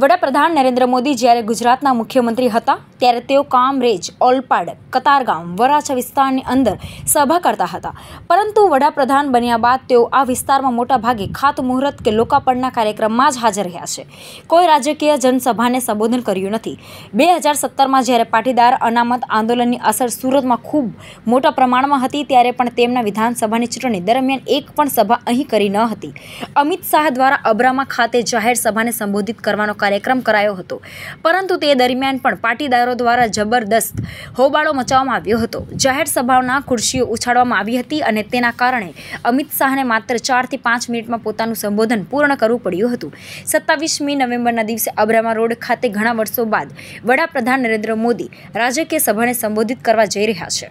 વડાપ્રધાન નરેન્દ્ર મોદી જ્યારે ગુજરાતના મુખ્યમંત્રી હતા ત્યારે તેઓ કામરેજ ઓલપાડ કતારગામ વરાછા વિસ્તારની અંદર સભા કરતા હતા પરંતુ વડાપ્રધાન બન્યા બાદ તેઓ આ વિસ્તારમાં મોટાભાગે ખાતમુહૂર્ત કે લોકાર્પણના કાર્યક્રમમાં જ હાજર રહ્યા છે કોઈ રાજકીય જનસભાને સંબોધન કર્યું નથી બે હજાર સત્તરમાં જ્યારે પાટીદાર અનામત આંદોલનની અસર સુરતમાં ખૂબ મોટા પ્રમાણમાં હતી ત્યારે પણ તેમના વિધાનસભાની ચૂંટણી દરમિયાન એક પણ સભા અહીં કરી ન હતી અમિત શાહ દ્વારા અબ્રામા ખાતે જાહેર સભાને સંબોધિત કરવાનો કાર્યક્રમ કરાયો હતો પરંતુ તે દરમિયાન પણ પાટીદારો દ્વારા જબરદસ્ત હોબાળો મચાવવામાં આવ્યો હતો જાહેર સભાઓના ખુરશીઓ ઉછાળવામાં આવી હતી અને તેના કારણે અમિત શાહને માત્ર ચારથી પાંચ મિનિટમાં પોતાનું સંબોધન પૂર્ણ કરવું પડ્યું હતું સત્તાવીસમી નવેમ્બરના દિવસે અબ્રામા રોડ ખાતે ઘણા વર્ષો બાદ વડાપ્રધાન નરેન્દ્ર મોદી રાજકીય સભાને સંબોધિત કરવા જઈ રહ્યા છે